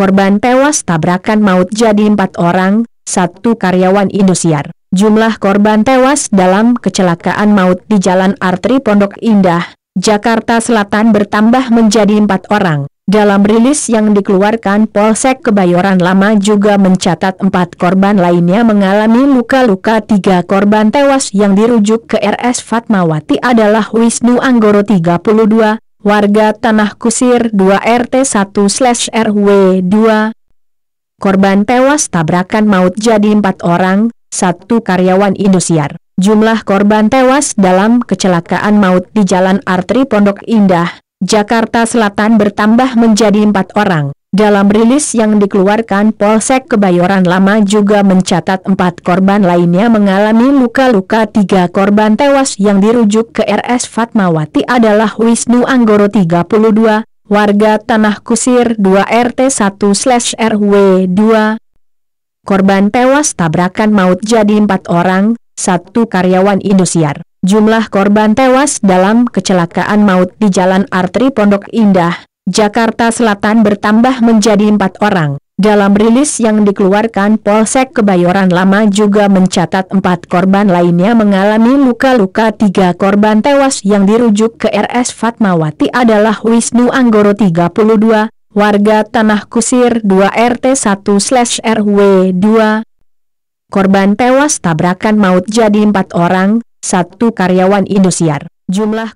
korban tewas tabrakan maut jadi empat orang, satu karyawan Indosiar. Jumlah korban tewas dalam kecelakaan maut di Jalan Artri Pondok Indah, Jakarta Selatan bertambah menjadi empat orang. Dalam rilis yang dikeluarkan Polsek Kebayoran Lama juga mencatat empat korban lainnya mengalami luka-luka tiga korban tewas yang dirujuk ke RS Fatmawati adalah Wisnu Anggoro 32, warga Tanah Kusir 2 RT 1 RW 2. Korban tewas tabrakan maut jadi empat orang, satu karyawan Indosiar. Jumlah korban tewas dalam kecelakaan maut di Jalan Artri Pondok Indah, Jakarta Selatan bertambah menjadi empat orang. Dalam rilis yang dikeluarkan Polsek Kebayoran Lama juga mencatat empat korban lainnya mengalami luka-luka tiga korban tewas yang dirujuk ke RS Fatmawati adalah Wisnu Anggoro 32, warga Tanah Kusir 2 RT 1 RW 2. Korban tewas tabrakan maut jadi empat orang, satu karyawan Indosiar. Jumlah korban tewas dalam kecelakaan maut di Jalan Artri Pondok Indah, Jakarta Selatan bertambah menjadi empat orang. Dalam rilis yang dikeluarkan Polsek Kebayoran Lama juga mencatat empat korban lainnya mengalami luka-luka tiga korban tewas yang dirujuk ke RS Fatmawati adalah Wisnu Anggoro 32, warga Tanah Kusir 2 RT 1 RW 2. Korban tewas tabrakan maut jadi empat orang, satu karyawan Indosiar. Jumlah